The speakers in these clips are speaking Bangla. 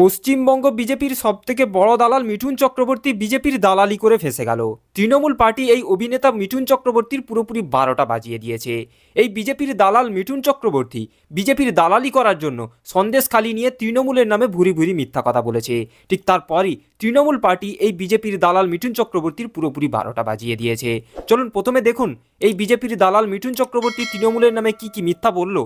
পশ্চিমবঙ্গ বিজেপির সবথেকে বড় দালাল মিঠুন চক্রবর্তী বিজেপির দালালি করে ফেসে গেল তৃণমূল পার্টি এই অভিনেতা মিঠুন চক্রবর্তীর পুরোপুরি বারোটা বাজিয়ে দিয়েছে এই বিজেপির দালাল মিঠুন চক্রবর্তী বিজেপির দালালি করার জন্য সন্দেশ খালি নিয়ে তৃণমূলের নামে ভুরি ভুরি মিথ্যা কথা বলেছে ঠিক তারপরই তৃণমূল পার্টি এই বিজেপির দালাল মিঠুন চক্রবর্তীর পুরোপুরি বারোটা বাজিয়ে দিয়েছে চলুন প্রথমে দেখুন এই বিজেপির দালাল মিঠুন চক্রবর্তী তৃণমূলের নামে কি কি মিথ্যা বলল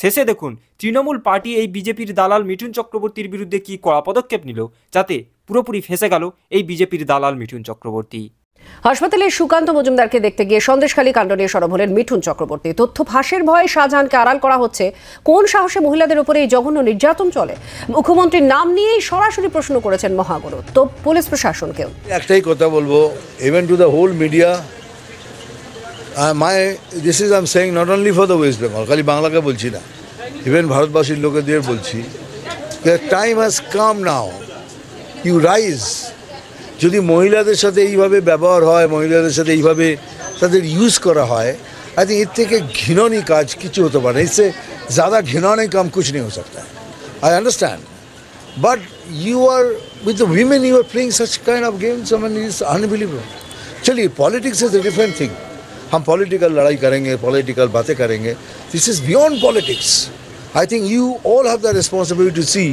শেষে দেখুন তৃণমূল পার্টি এই বিজেপির দালাল মিঠুন চক্রবর্তীর বিরুদ্ধে কি কড়া পদক্ষেপ নিল যাতে পুরোপুরি ফেসে গেল এই বিজেপির দালাল মিঠুন চক্রবর্তী হাসপাতালে সুকান্ত মজুমদারকে দেখতে গিয়ে সন্দেশখালী কাণ্ড নিয়ে সরব হলেন মিঠুন চক্রবর্তী তথ্য ফাঁসের ভয়ে শাহজাহানকে আড়াল করা হচ্ছে কোন সাহসে মহিলাদের উপরে এই জঘন্য নির্যাতন চলে মুখ্যমন্ত্রীর নাম নিয়েই সরাসরি প্রশ্ন করেছেন মহাগুরু তো পুলিশ প্রশাসনকেও একটাই কথা বলবো even to the whole media my this is am saying not only for the West Bengal খালি বাংলাকে বলছি না ইভেন ভারতবাসীর লোকেদের বলছি the time has come now you rise যদি মহিলাদের সাথে এইভাবে ব্যবহার হয় মহিলাদের সাথে এইভাবে তাদের ইউজ করা হয় আই থিঙ্ক এর থেকে ঘৃণনী কাজ কিছু হতে পারে ইসে জাদা ঘৃণনী কাম কিছু নেই হয়ে সকতা I understand but you are with the women you are playing such kind of games মানে ইস আনবিলিভেবল চলি politics is a different thing हम पॉलिटिकल लड़ाई करेंगे पॉलिटिकल बातें करेंगे this is beyond politics I think you all have the responsibility to see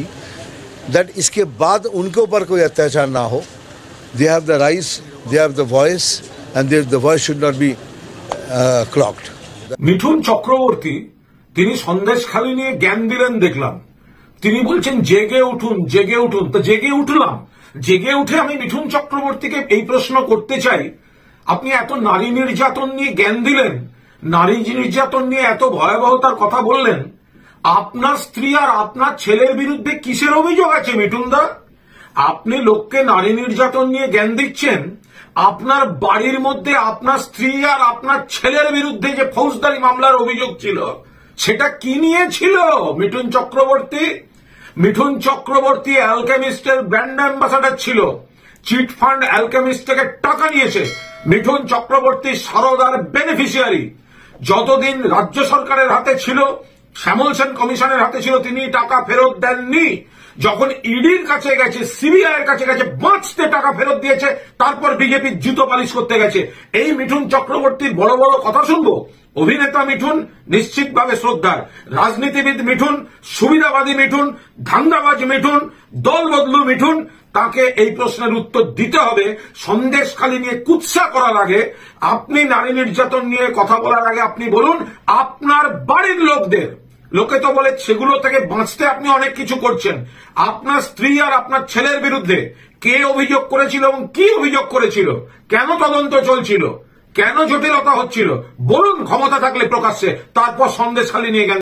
that इसके बाद उनके ऊपर कोई अत्याचार ना हो they have the rights they have the voice and they the voice should not be clocked Mithun Chakraborty তিনি সন্দেশখালী নিয়ে জ্ঞান দিলেন দেখলাম তিনি जेगे उठन উঠুন জেগে উঠুন जेगे জেগে উঠলাম জেগে উঠে আমি মিঠুন চক্রবর্তীকে এই প্রশ্ন আপনি এত নারী নির্যাতন নিয়ে জ্ঞান দিলেন নারী নির্যাতন নিয়ে এত ভয়াবহতার কথা বললেন আপনার স্ত্রী আর আপনার ছেলের বিরুদ্ধে কিসের অভিযোগ আছে মিঠুনদা আপনি লোককে নারী নির্যাতন নিয়ে জ্ঞান দিচ্ছেন আপনার বাড়ির মধ্যে আপনার স্ত্রী আর আপনার ছেলের বিরুদ্ধে যে ফৌজদারি মামলার অভিযোগ ছিল সেটা কি নিয়েছিল মিঠুন চক্রবর্তী মিঠুন চক্রবর্তী অ্যালকেমিস্টের ব্র্যান্ড অ্যাম্বাসাডার ছিল চিট ফান্ড অ্যালকেমিস্ট থেকে টাকা নিয়েছে মিঠুন চক্রবর্তী সারদার বেনিফিশিয়ারি যতদিন রাজ্য সরকারের হাতে ছিল শ্যামল সেন কমিশনের হাতে ছিল তিনি টাকা ফেরত দেননি যখন ইডির কাছে গেছে সিবিআই এর কাছে গেছে বাঁচতে টাকা ফেরত দিয়েছে তারপর বিজেপির জুতো পালিশ করতে গেছে এই মিঠুন চক্রবর্তীর বড় বড় কথা শুনবো অভিনেতা মিঠুন নিশ্চিতভাবে শ্রদ্ধার রাজনীতিবিদ মিঠুন সুবিধাবাদী মিঠুন ধান্দাবাজ মিঠুন দল বদলু মিঠুন তাকে এই প্রশ্নের উত্তর দিতে হবে খালি নিয়ে কুৎসা করার আগে আপনি নারী নির্যাতন নিয়ে কথা বলার আগে আপনি বলুন আপনার বাড়ির লোকদের লোকে তো বলে সেগুলো থেকে বাঁচতে আপনি অনেক কিছু করছেন আপনার স্ত্রী আর আপনার ছেলের বিরুদ্ধে কে অভিযোগ করেছিল এবং কি অভিযোগ করেছিল কেন তদন্ত চলছিল কেন জটিলতা হচ্ছিল বলুন ক্ষমতা থাকলে প্রকাশ্যে তারপর সন্দেশখালী নিয়ে গেল